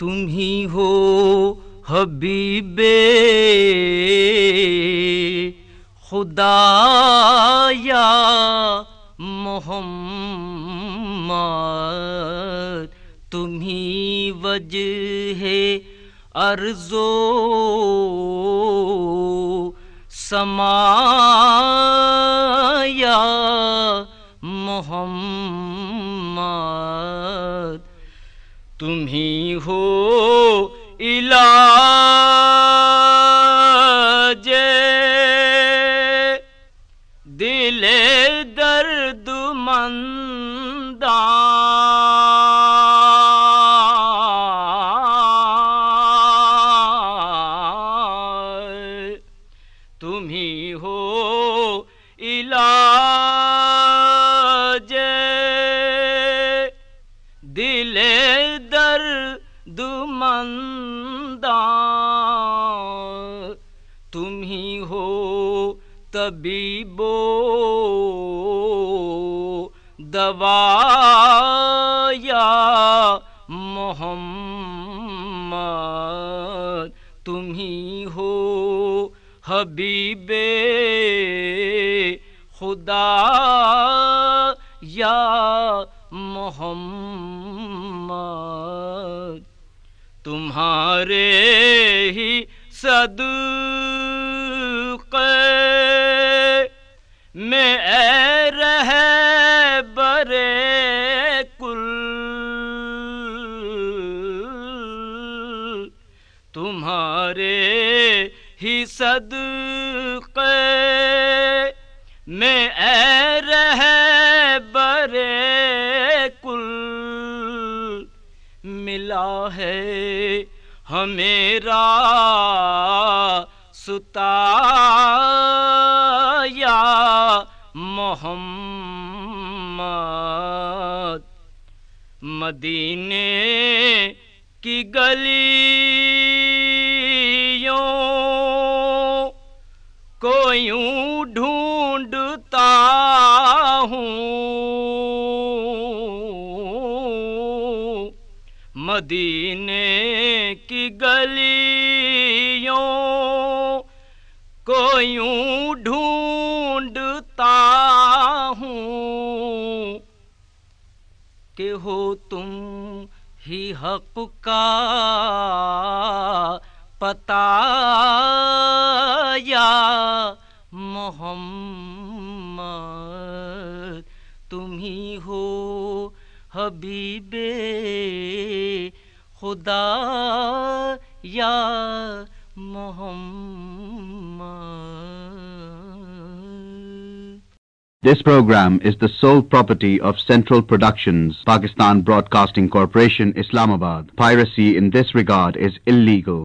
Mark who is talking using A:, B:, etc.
A: तुम ही हो हबीबे खुदाया मोहम्मद तुम ही वजह अर्जो समाया मोहम्मद तुमी हो इलाज दिले مند मुमी हो इला जे दिले मंदा तुम ही हो तबीबो दवाया मोहम्मद तुम ही हो हबीबे खुदा या मोहम्मद तुम्हारे ही सदक़े में रह बरे कुल तुम्हारे ही सदक़े में मिला है हमेरा सुताया मोहम्मद मदीने की गलियों को यूं مدینے کی گلیوں کو یوں ڈھونڈتا ہوں کہ ہو تم ہی حق کا پتا یا محمد تم ہی ہو Muhammad. This program is the sole property of Central Productions, Pakistan Broadcasting Corporation, Islamabad. Piracy in this regard is illegal.